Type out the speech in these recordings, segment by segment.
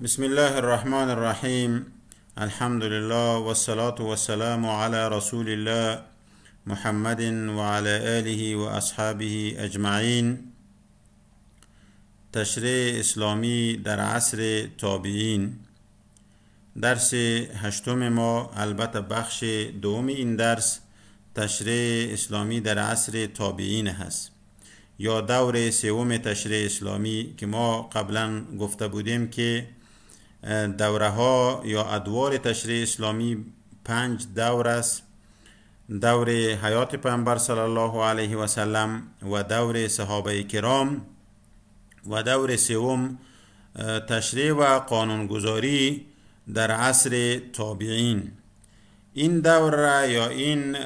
بسم الله الرحمن الرحیم الحمد لله والصلاة والسلام على رسول الله محمد وعلى و وأصحابه اجمعین تشریع اسلامی در عصر تابعین درس هشتم ما البته بخش دوم این درس تشریع اسلامی در عصر تابعین هست یا دور سوم تشریع اسلامی که ما قبلا گفته بودیم که دوره ها یا ادوار تشریع اسلامی پنج دور است دور حیات پیامبر صلی الله علیه و سلم و دور صحابه کرام و دور سوم تشریع و قانونگذاری در عصر تابعین این دور یا این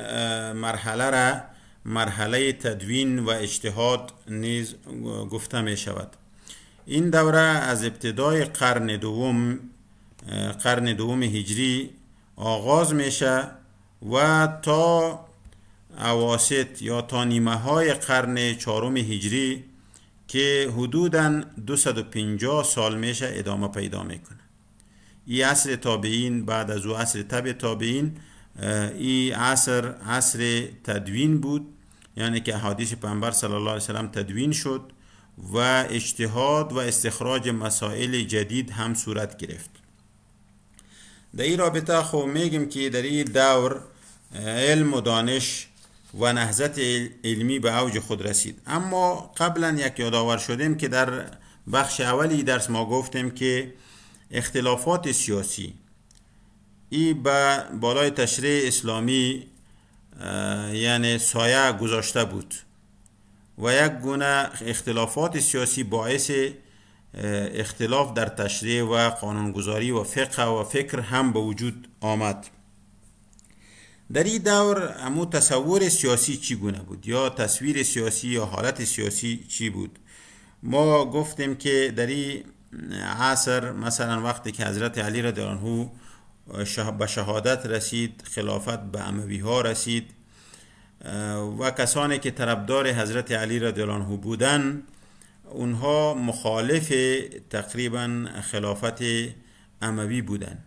مرحله را مرحله تدوین و اجتهاد نیز گفته می شود این دوره از ابتدای قرن دوم قرن دوم هجری آغاز میشه و تا اواسط یا تا نیمه های قرن چهارم هجری که حدوداً 250 سال میشه ادامه پیدا میکنه این عصر تابعین بعد از او عصر تبع تابعین این عصر عصر تدوین بود یعنی که احادیث پیامبر صلی الله علیه وسلم تدوین شد و اجتهاد و استخراج مسائل جدید هم صورت گرفت در این رابطه خب میگیم که در این دور علم و دانش و نهزت علمی به اوج خود رسید اما قبلا یک یادآور شدیم که در بخش اولی درس ما گفتیم که اختلافات سیاسی ای با بالای تشریع اسلامی یعنی سایه گذاشته بود و یک گونه اختلافات سیاسی باعث اختلاف در تشریع و قانونگذاری و فقه و فکر هم به وجود آمد در این دور امو تصور سیاسی چی گونه بود یا تصویر سیاسی یا حالت سیاسی چی بود ما گفتیم که در این عصر مثلا وقتی که حضرت علی را الله به شهادت رسید خلافت به اموی ها رسید و کسانی که طرفدار حضرت علی رضی الله عنه بودن اونها مخالف تقریبا خلافت اموی بودند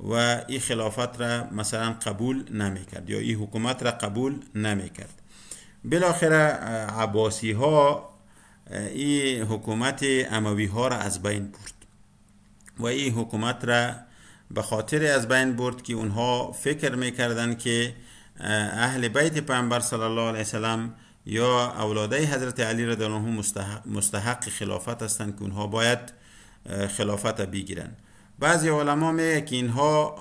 و این خلافت را مثلا قبول نمی کرد. یا این حکومت را قبول نمی کرد. بالاخره عباسی ها این حکومت اموی ها را از بین برد و این حکومت را به خاطر از بین برد که اونها فکر میکردن که اهل بیت پیامبر صلی الله علیه وسلم یا اولاده حضرت علی رضی الله مستحق, خلافت هستند که اونها باید خلافت بگیرن بعضی علما میگه که اینها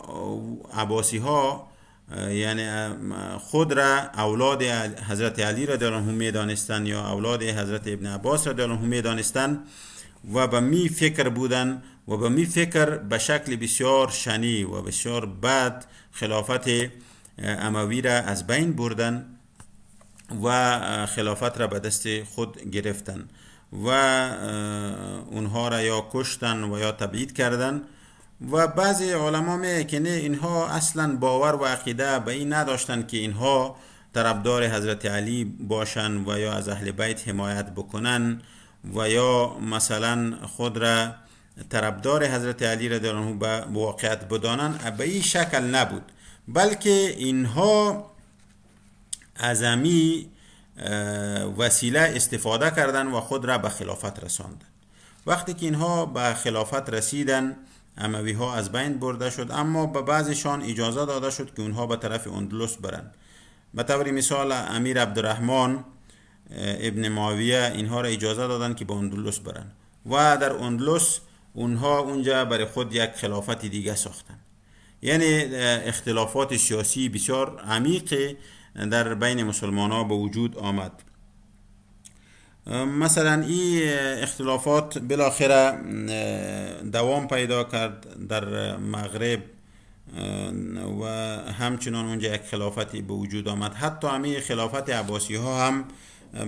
عباسی ها یعنی خود را اولاد حضرت علی دارن الله میدانستن یا اولاد حضرت ابن عباس دارن الله میدانستن و به می فکر بودن و به می فکر به شکل بسیار شنی و بسیار بد خلافت اموی را از بین بردن و خلافت را به دست خود گرفتن و اونها را یا کشتن و یا تبعید کردن و بعضی علما میگه که اینها اصلا باور و عقیده به این نداشتن که اینها طرفدار حضرت علی باشن و یا از اهل بیت حمایت بکنن و یا مثلا خود را طرفدار حضرت علی را در به واقعیت بدانن به این شکل نبود بلکه اینها ازمی وسیله استفاده کردند و خود را به خلافت رساندن وقتی که اینها به خلافت رسیدن اموی ها از بین برده شد اما به بعضشان اجازه داده شد که اونها به طرف اندلس برند به طور مثال امیر عبدالرحمن ابن معاویه اینها را اجازه دادند که به اندلس برند و در اندلس اونها اونجا برای خود یک خلافت دیگه ساختند یعنی اختلافات سیاسی بسیار عمیق در بین مسلمان ها به وجود آمد مثلا این اختلافات بالاخره دوام پیدا کرد در مغرب و همچنان اونجا یک خلافتی به وجود آمد حتی همه خلافت عباسی ها هم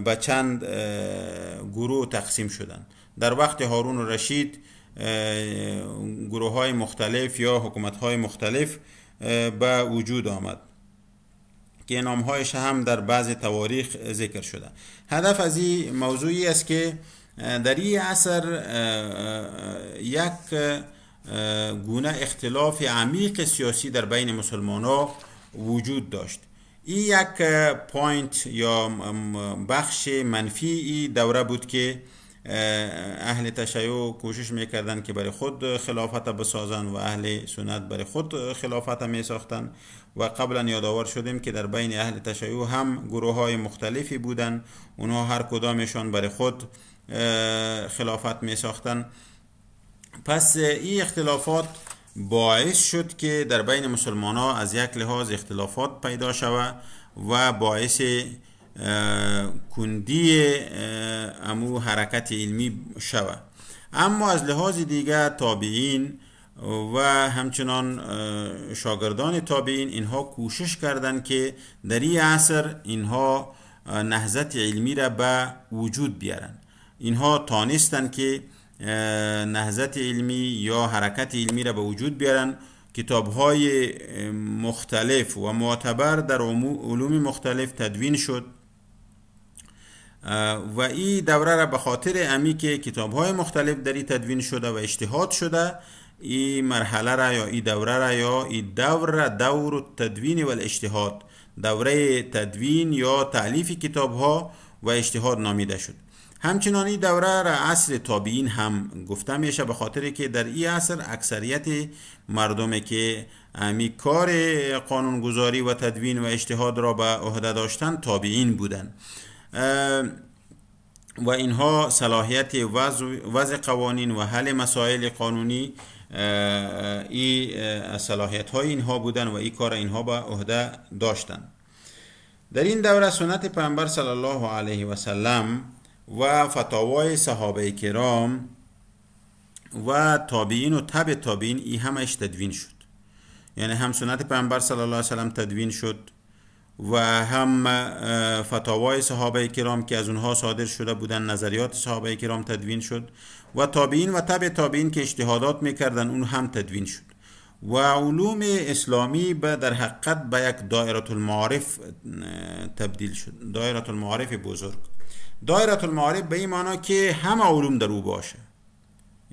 به چند گروه تقسیم شدند در وقت هارون و رشید گروه های مختلف یا حکومت های مختلف به وجود آمد که هایش هم در بعض تواریخ ذکر شده هدف از این موضوعی است که در این اثر یک گونه اختلاف عمیق سیاسی در بین مسلمان ها وجود داشت این یک پوینت یا بخش منفی ای دوره بود که اهل تشیع کوشش میکردند که برای خود خلافت بسازند و اهل سنت برای خود خلافت می و قبلا یادآور شدیم که در بین اهل تشیع هم گروه های مختلفی بودند. اونها هر کدامشان برای خود خلافت می پس این اختلافات باعث شد که در بین مسلمان ها از یک لحاظ اختلافات پیدا شود و باعث کندی امو حرکت علمی شوه اما از لحاظ دیگر تابعین و همچنان شاگردان تابعین اینها کوشش کردند که در این عصر اینها نهضت علمی را به وجود بیارن اینها تانستن که نهضت علمی یا حرکت علمی را به وجود بیارن کتاب های مختلف و معتبر در علوم مختلف تدوین شد و این دوره را به خاطر امی که کتاب های مختلف در تدوین شده و اجتهاد شده این مرحله را یا این دوره را یا این دور را تدوین و اجتهاد دوره تدوین یا تعلیف کتاب ها و اجتهاد نامیده شد همچنان این دوره را عصر تابعین هم گفته میشه به خاطر که در این عصر اکثریت مردم که امی کار قانونگذاری و تدوین و اجتهاد را به عهده داشتن تابعین بودند و اینها صلاحیت وضع قوانین و حل مسائل قانونی این صلاحیت های اینها بودن و این کار اینها به عهده داشتن در این دوره سنت پیامبر صلی الله علیه و سلم و فتاوای صحابه کرام و تابعین و تبع تابعین ای همش تدوین شد یعنی هم سنت پیامبر صلی الله علیه و سلم تدوین شد و هم فتاوای صحابه کرام که از اونها صادر شده بودن نظریات صحابه کرام تدوین شد و تابعین و طبع تابعین که اجتهادات میکردن اون هم تدوین شد و علوم اسلامی به در حقیقت به یک دایره المعارف تبدیل شد دایره المعارف بزرگ دایره المعارف به این معنا که همه علوم در او باشه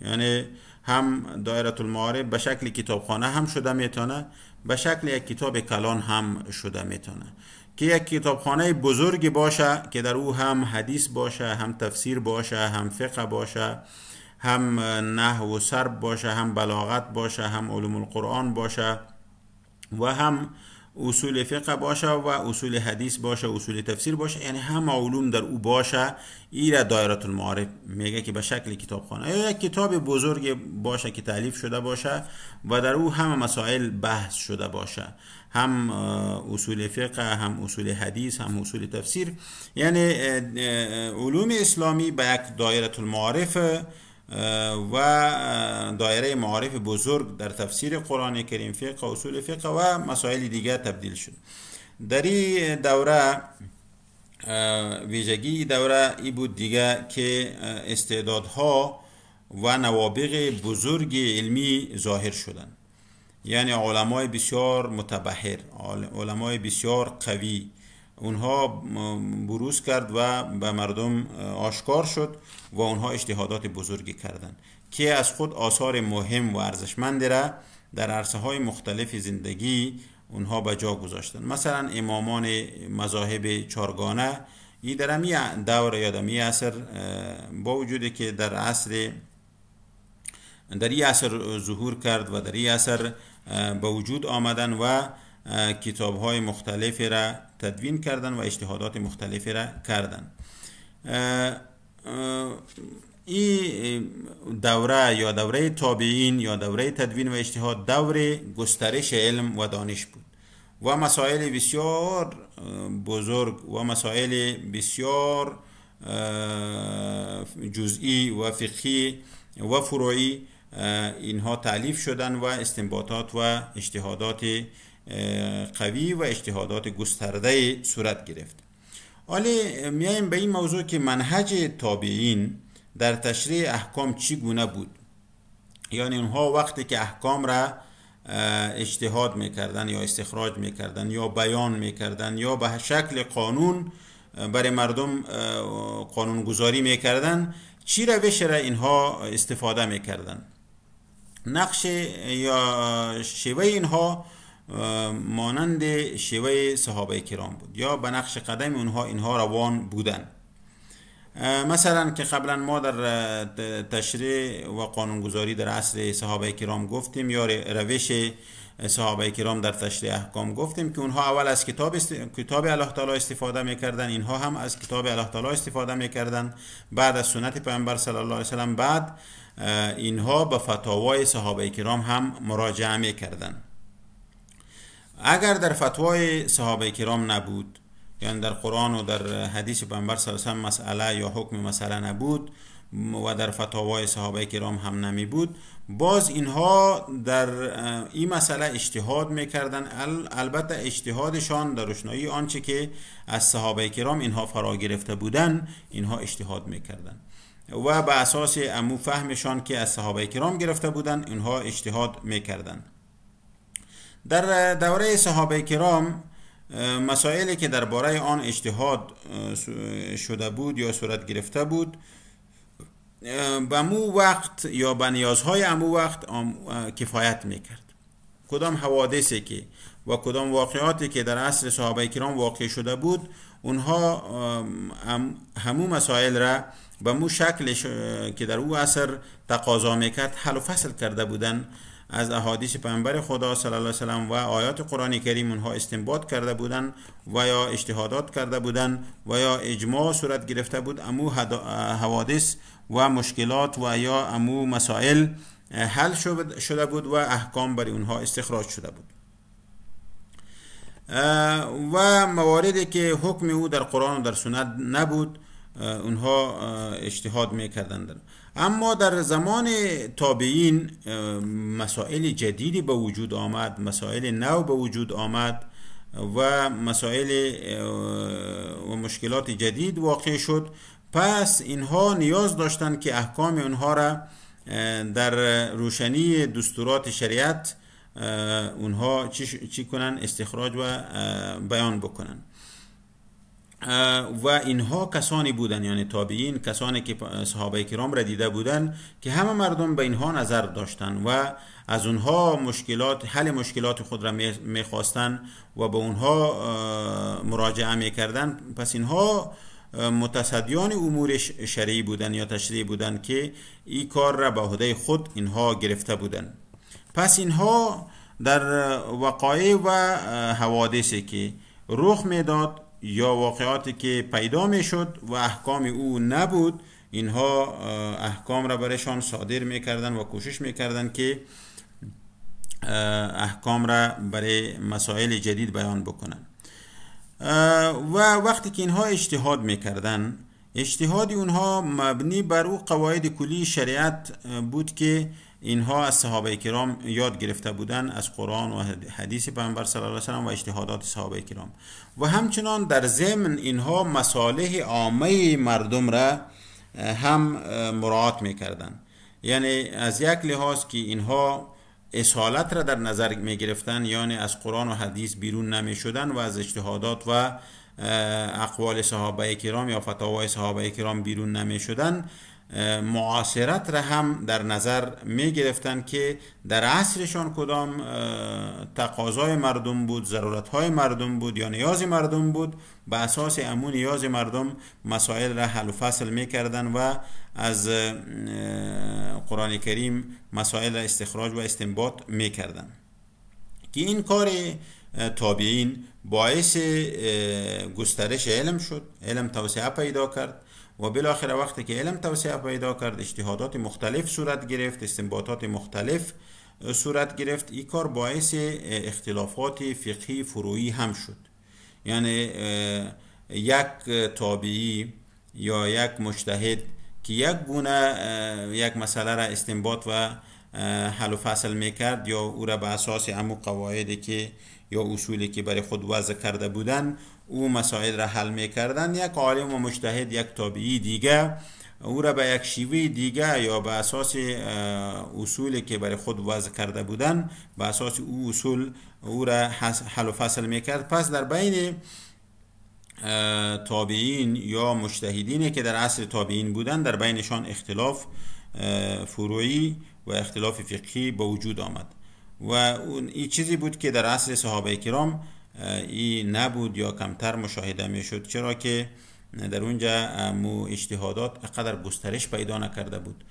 یعنی هم دایره المعارف به شکل کتابخانه هم شده میتونه به شکل یک کتاب کلان هم شده میتونه که یک کتابخانه بزرگی باشه که در او هم حدیث باشه هم تفسیر باشه هم فقه باشه هم نه و سرب باشه هم بلاغت باشه هم علوم القرآن باشه و هم اصول فقه باشه و اصول حدیث باشه اصول تفسیر باشه یعنی هم علوم در او باشه ای را دایره المعارف میگه که به شکل کتابخانه یا یک کتاب بزرگ باشه که تعلیف شده باشه و در او همه مسائل بحث شده باشه هم اصول فقه هم اصول حدیث هم اصول تفسیر یعنی علوم اسلامی به یک دایره المعارف و دایره معارف بزرگ در تفسیر قرآن کریم فقه اصول فقه و مسائل دیگر تبدیل شد در این دوره ویژگی دوره ای بود دیگه که استعدادها و نوابغ بزرگ علمی ظاهر شدند یعنی علمای بسیار متبهر علمای بسیار قوی اونها بروز کرد و به مردم آشکار شد و اونها اجتهادات بزرگی کردند که از خود آثار مهم و ارزشمندی را در عرصه های مختلف زندگی اونها به جا گذاشتن مثلا امامان مذاهب چارگانه ای در امی دور یا در اثر با وجودی که در عصر در این اثر ظهور کرد و در این اثر به وجود آمدن و کتاب های مختلفی را تدوین کردن و اجتهادات مختلفی را کردن این دوره یا دوره تابعین یا دوره تدوین و اجتهاد دوره گسترش علم و دانش بود و مسائل بسیار بزرگ و مسائل بسیار جزئی و فقهی و فروعی اینها تعلیف شدن و استنباطات و اجتهادات قوی و اجتهادات گسترده صورت گرفت حالا میایم به این موضوع که منهج تابعین در تشریع احکام چی گونه بود یعنی اونها وقتی که احکام را اجتهاد میکردن یا استخراج میکردن یا بیان میکردن یا به شکل قانون برای مردم قانونگذاری میکردن چی روش را اینها استفاده میکردن نقش یا شیوه اینها مانند شیوه صحابه کرام بود یا به نقش قدم اونها اینها روان بودن مثلا که قبلا ما در تشریع و قانونگذاری در عصر صحابه کرام گفتیم یا روش صحابه کرام در تشریع احکام گفتیم که اونها اول از کتاب است... کتاب الله تعالی استفاده میکردن اینها هم از کتاب الله تعالی استفاده میکردن بعد از سنت پیامبر صلی الله علیه و بعد اینها به فتاوای صحابه کرام هم مراجعه میکردند اگر در فتوای صحابه کرام نبود یعنی در قرآن و در حدیث پیامبر صلی الله مسئله یا حکم مسئله نبود و در فتاوای صحابه کرام هم نمی بود باز اینها در این مسئله اجتهاد میکردن البته اجتهادشان در روشنایی آنچه که از صحابه کرام اینها فرا گرفته بودن اینها اجتهاد میکردن و به اساس امو فهمشان که از صحابه کرام گرفته بودن اینها اجتهاد میکردن در دوره صحابه کرام مسائلی که درباره آن اجتهاد شده بود یا صورت گرفته بود به مو وقت یا به نیازهای امو وقت کفایت میکرد کدام حوادثی که و کدام واقعاتی که در اصر صحابه کرام واقع شده بود اونها همو مسائل را به مو شکل که در او عصر تقاضا میکرد حل و فصل کرده بودند از احادیث پیامبر خدا صلی الله علیه و آیات قرآن کریم اونها استنباط کرده بودند و یا اجتهادات کرده بودند و یا اجماع صورت گرفته بود امو حوادث و مشکلات و یا امو مسائل حل شده بود و احکام برای اونها استخراج شده بود و مواردی که حکم او در قرآن و در سنت نبود اونها اجتهاد میکردند اما در زمان تابعین مسائل جدیدی به وجود آمد مسائل نو به وجود آمد و مسائل و مشکلات جدید واقع شد پس اینها نیاز داشتند که احکام اونها را در روشنی دستورات شریعت اونها چی, چی کنن استخراج و بیان بکنن و اینها کسانی بودن یعنی تابعین کسانی که صحابه کرام را دیده بودند که همه مردم به اینها نظر داشتند و از اونها مشکلات حل مشکلات خود را میخواستند و به اونها مراجعه میکردن پس اینها متصدیان امور شرعی بودند یا تشریعی بودند که این کار را به عهده خود اینها گرفته بودند پس اینها در وقایع و حوادثی که رخ میداد یا واقعاتی که پیدا میشد و احکام او نبود اینها احکام را برایشان صادر میکردن و کوشش میکردن که احکام را برای مسائل جدید بیان بکنن و وقتی که اینها اجتهاد کردن، اجتهاد اونها مبنی بر او قواعد کلی شریعت بود که اینها از صحابه کرام یاد گرفته بودن از قرآن و حدیث پیامبر صلی الله علیه و سلم و اجتهادات صحابه کرام و همچنان در ضمن اینها مصالح عامه مردم را هم مراعات میکردن یعنی از یک لحاظ که اینها اصالت را در نظر می گرفتن یعنی از قرآن و حدیث بیرون نمی شدن و از اجتهادات و اقوال صحابه کرام یا فتاوای صحابه کرام بیرون نمی شدن معاصرت را هم در نظر می گرفتن که در عصرشان کدام تقاضای مردم بود ضرورت های مردم بود یا نیاز مردم بود به اساس امون نیاز مردم مسائل را حل و فصل می و از قرآن کریم مسائل را استخراج و استنباط می که این کار تابعین باعث گسترش علم شد علم توسعه پیدا کرد و بالاخره وقتی که علم توسعه پیدا کرد اجتهادات مختلف صورت گرفت استنباطات مختلف صورت گرفت این کار باعث اختلافات فقهی فروعی هم شد یعنی یک تابعی یا یک مجتهد که یک گونه یک مسئله را استنباط و حل و فصل میکرد یا او را به اساس امو قواعدی که یا اصولی که برای خود وضع کرده بودن او مسائل را حل می کردن یک عالم و مجتهد یک تابعی دیگه او را به یک شیوه دیگه یا به اساس اصولی که برای خود وضع کرده بودن به اساس او اصول او را حل و فصل میکرد پس در بین تابعین یا مجتهدینی که در اصل تابعین بودن در بینشان اختلاف فروعی و اختلاف فقهی به وجود آمد و این چیزی بود که در اصل صحابه کرام ای نبود یا کمتر مشاهده می شد چرا که در اونجا مو اجتهادات اقدر گسترش پیدا نکرده بود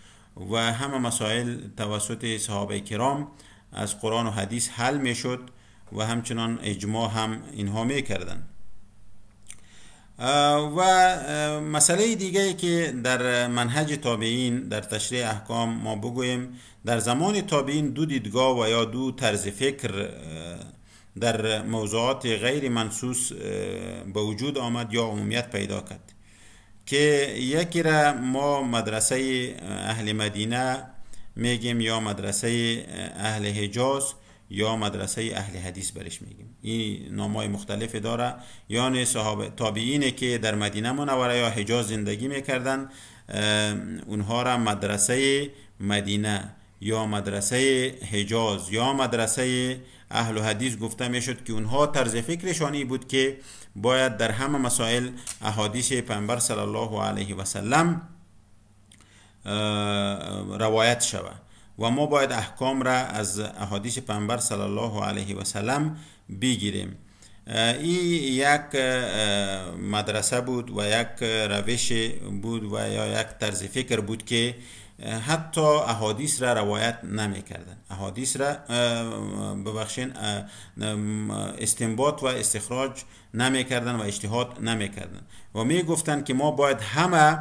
و همه مسائل توسط صحابه کرام از قرآن و حدیث حل می شد و همچنان اجماع هم اینها می کردن و مسئله دیگه که در منهج تابعین در تشریح احکام ما بگویم در زمان تابعین دو دیدگاه و یا دو طرز فکر در موضوعات غیر منصوص به وجود آمد یا عمومیت پیدا کرد که یکی را ما مدرسه اهل مدینه میگیم یا مدرسه اهل حجاز یا مدرسه اهل حدیث برش میگیم این نامای مختلف داره یعنی صحابه تابعینه که در مدینه منوره یا حجاز زندگی میکردن اونها را مدرسه مدینه یا مدرسه حجاز یا مدرسه اهل و حدیث گفته می شد که اونها طرز فکرشان این بود که باید در همه مسائل احادیث پیامبر صلی الله علیه و سلم روایت شود و ما باید احکام را از احادیث پیامبر صلی الله علیه و سلم بگیریم این یک مدرسه بود و یک روش بود و یا یک طرز فکر بود که حتی احادیث را روایت نمی کردن احادیث را ببخشین استنباط و استخراج نمی کردن و اجتهاد نمی کردن و می گفتن که ما باید همه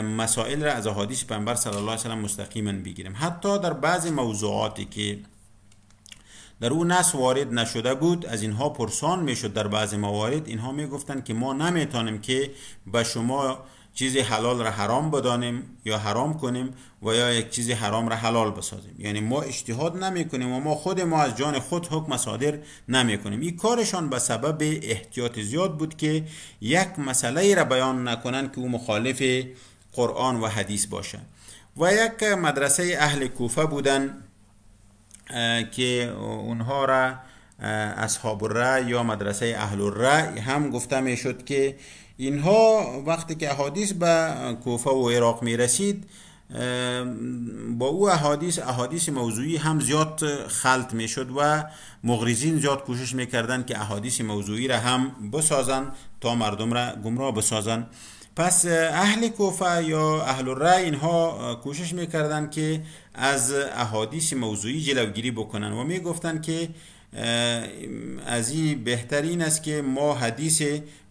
مسائل را از احادیث پیامبر صلی الله علیه و مستقیما بگیریم حتی در بعضی موضوعاتی که در اون نص وارد نشده بود از اینها پرسان میشد در بعضی موارد اینها میگفتند که ما نمیتانیم که به شما چیزی حلال را حرام بدانیم یا حرام کنیم و یا یک چیزی حرام را حلال بسازیم یعنی ما اجتهاد نمی کنیم و ما خود ما از جان خود حکم صادر نمی کنیم این کارشان به سبب احتیاط زیاد بود که یک مسئله را بیان نکنند که او مخالف قرآن و حدیث باشد و یک مدرسه اهل کوفه بودن که اونها را اصحاب الرأی یا مدرسه اهل الرأی هم گفته می شد که اینها وقتی که احادیث به کوفه و عراق می رسید با او احادیث احادیث موضوعی هم زیاد خلط می شد و مغرزین زیاد کوشش می کردن که احادیث موضوعی را هم بسازن تا مردم را گمراه بسازن پس اهل کوفه یا اهل رای اینها کوشش کردن که از احادیث موضوعی جلوگیری بکنن و می گفتن که از این بهترین است که ما حدیث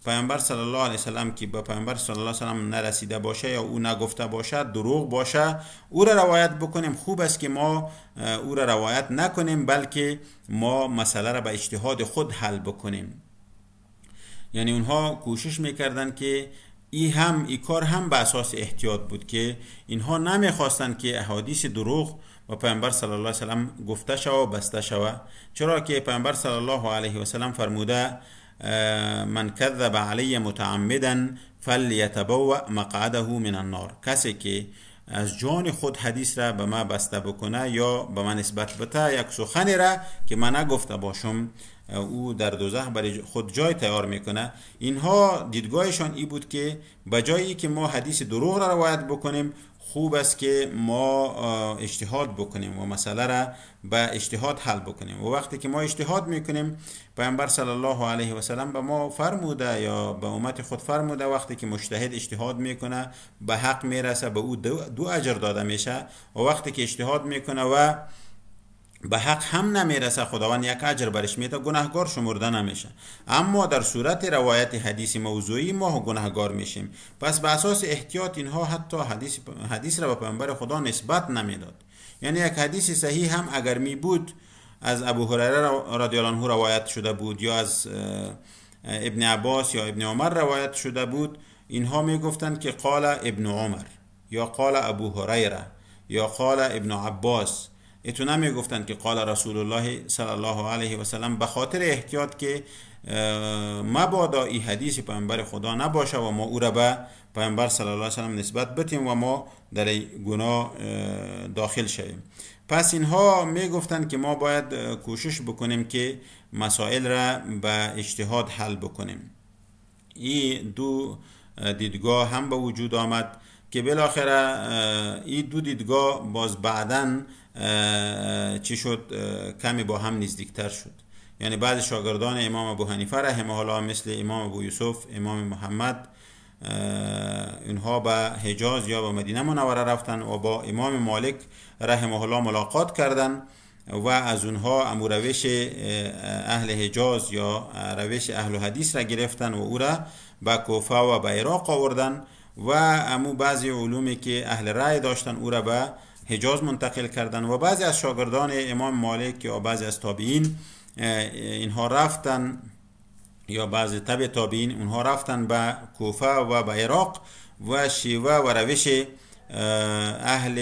پیامبر صلی الله علیه وسلم که به پیامبر صلی الله علیه وسلم نرسیده باشه یا او نگفته باشه دروغ باشه او را روایت بکنیم خوب است که ما او را روایت نکنیم بلکه ما مسئله را به اجتهاد خود حل بکنیم یعنی اونها کوشش میکردن که ای هم ای کار هم به اساس احتیاط بود که اینها نمیخواستند که احادیث دروغ و پیامبر صلی الله علیه و گفته شود و بسته شود چرا که پیامبر صلی الله علیه و سلم فرموده آه، من كذب علي متعمدا فليتبوأ مقعده من النار کسی که از جان خود حدیث را به ما بسته بکنه یا به من نسبت بته یک سخنی را که من نگفته باشم او در دوزخ برای خود جای تیار میکنه اینها دیدگاهشان ای بود که بجایی که ما حدیث دروغ را روایت بکنیم خوب است که ما اجتهاد بکنیم و مسئله را به اجتهاد حل بکنیم و وقتی که ما اجتهاد میکنیم پیامبر صلی الله علیه و سلم به ما فرموده یا به امت خود فرموده وقتی که مجتهد اجتهاد میکنه به حق میرسه به او دو اجر داده میشه و وقتی که اجتهاد میکنه و به حق هم نمیرسه خداوند یک اجر برش میده گناهگار شمرده نمیشه اما در صورت روایت حدیث موضوعی ما گناهگار میشیم پس به اساس احتیاط اینها حتی حدیث, حدیث را به پیامبر خدا نسبت نمیداد یعنی یک حدیث صحیح هم اگر می بود از ابو هریره رضی الله عنه روایت شده بود یا از ابن عباس یا ابن عمر روایت شده بود اینها میگفتند که قال ابن عمر یا قال ابو هریره یا قال ابن عباس اتون هم که قال رسول الله صلی الله علیه و سلم به خاطر احتیاط که مبادا این حدیث پیامبر خدا نباشه و ما او را به پیامبر صلی الله علیه و سلم نسبت بتیم و ما در گناه داخل شویم پس اینها میگفتند که ما باید کوشش بکنیم که مسائل را به اجتهاد حل بکنیم این دو دیدگاه هم به وجود آمد که بالاخره این دو دیدگاه باز بعدن چی شد کمی با هم نزدیکتر شد یعنی بعض شاگردان امام ابو حنیفه رحمه الله مثل امام ابو یوسف امام محمد اینها به حجاز یا به مدینه منوره رفتن و با امام مالک رحمه الله ملاقات کردند و از اونها امو روش اهل حجاز یا روش اهل حدیث را گرفتن و او را به کوفه و به عراق آوردن و امو بعضی علومی که اهل رای داشتن او را به حجاز منتقل کردن و بعضی از شاگردان امام مالک یا بعضی از تابعین اینها رفتن یا بعضی طب تابعین اونها رفتن به کوفه و به عراق و شیوه و روش اهل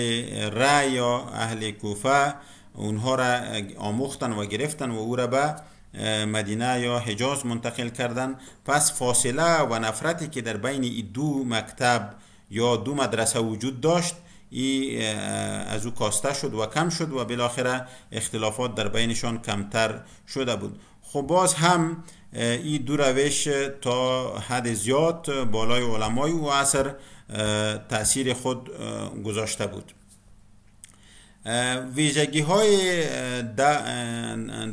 رای یا اهل کوفه اونها را آموختن و گرفتن و او را به مدینه یا حجاز منتقل کردن پس فاصله و نفرتی که در بین دو مکتب یا دو مدرسه وجود داشت ای از او کاسته شد و کم شد و بالاخره اختلافات در بینشان کمتر شده بود خب باز هم این دو روش تا حد زیاد بالای علمای و اثر تاثیر خود گذاشته بود ویژگی های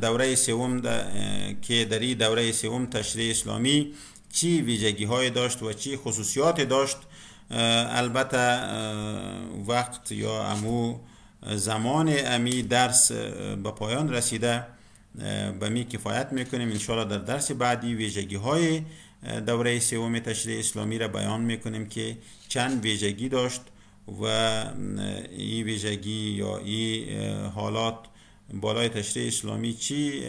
دوره سوم که در این دوره سوم تشریع اسلامی چی ویژگی های داشت و چی خصوصیات داشت البته وقت یا امو زمان امی درس به پایان رسیده به می کفایت میکنیم انشاءالله در درس بعدی ویژگی های دوره سوم تشریع اسلامی را بیان میکنیم که چند ویژگی داشت و این ویژگی یا این حالات بالای تشریع اسلامی چی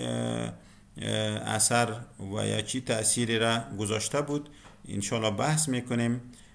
اثر و یا چی تأثیری را گذاشته بود انشاءالله بحث میکنیم